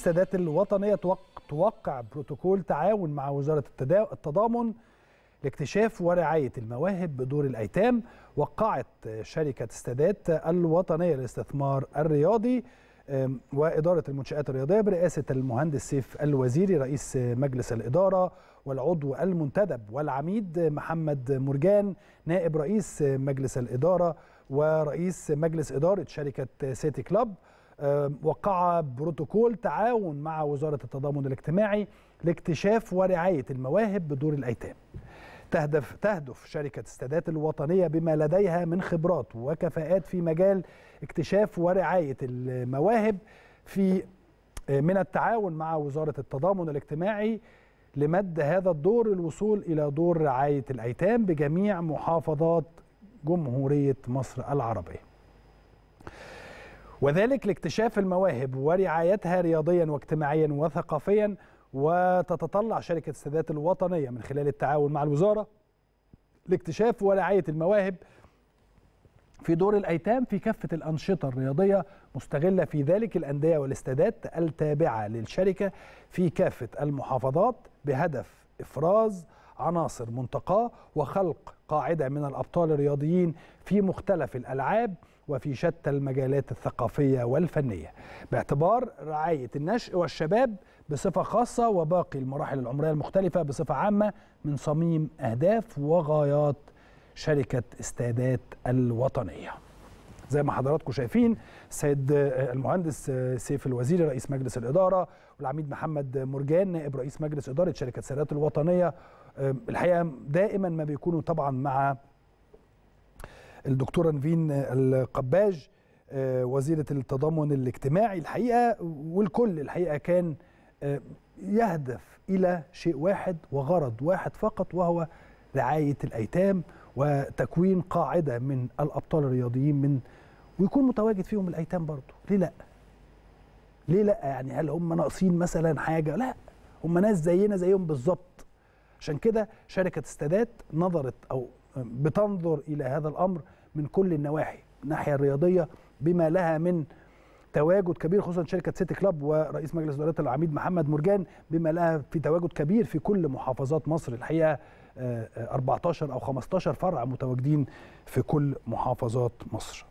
السادات الوطنيه توقع بروتوكول تعاون مع وزاره التضامن لاكتشاف ورعايه المواهب بدور الايتام وقعت شركه السادات الوطنيه للاستثمار الرياضي وإدارة المنشآت الرياضية برئاسة المهندس سيف الوزيري رئيس مجلس الإدارة والعضو المنتدب والعميد محمد مرجان نائب رئيس مجلس الإدارة ورئيس مجلس إدارة شركة سيتي كلاب وقع بروتوكول تعاون مع وزارة التضامن الاجتماعي لاكتشاف ورعاية المواهب بدور الأيتام تهدف تهدف شركة السادات الوطنية بما لديها من خبرات وكفاءات في مجال اكتشاف ورعاية المواهب في آه، من التعاون مع وزارة التضامن الاجتماعي لمد هذا الدور الوصول إلى دور رعاية الأيتام بجميع محافظات جمهورية مصر العربية وذلك لاكتشاف المواهب ورعايتها رياضيا واجتماعيا وثقافيا وتتطلع شركة السادات الوطنية من خلال التعاون مع الوزارة لاكتشاف ورعاية المواهب في دور الأيتام في كافة الأنشطة الرياضية مستغلة في ذلك الأندية والاستادات التابعة للشركة في كافة المحافظات بهدف إفراز عناصر منتقاه وخلق قاعده من الابطال الرياضيين في مختلف الالعاب وفي شتى المجالات الثقافيه والفنيه باعتبار رعايه النشء والشباب بصفه خاصه وباقي المراحل العمريه المختلفه بصفه عامه من صميم اهداف وغايات شركه استادات الوطنيه زي ما حضراتكم شايفين السيد آه، المهندس آه، سيف الوزيري رئيس مجلس الاداره والعميد محمد مرجان نائب رئيس مجلس اداره شركه سيارات الوطنيه الحقيقه دائما ما بيكونوا طبعا مع الدكتوره نفين آه، القباج وزيره التضامن الاجتماعي الحقيقه والكل الحقيقه كان يهدف الى شيء واحد وغرض واحد فقط وهو رعايه الايتام وتكوين قاعده من الابطال الرياضيين من ويكون متواجد فيهم الايتام برضه ليه لا ليه لا يعني هل هم ناقصين مثلا حاجه لا هم ناس زينا زيهم بالظبط عشان كده شركه استادات نظرت او بتنظر الى هذا الامر من كل النواحي الناحيه الرياضيه بما لها من تواجد كبير خصوصا شركه سيتي كلاب ورئيس مجلس اداره العميد محمد مرجان بما لها في تواجد كبير في كل محافظات مصر الحقيقه 14 آه، آه، او 15 فرع متواجدين في كل محافظات مصر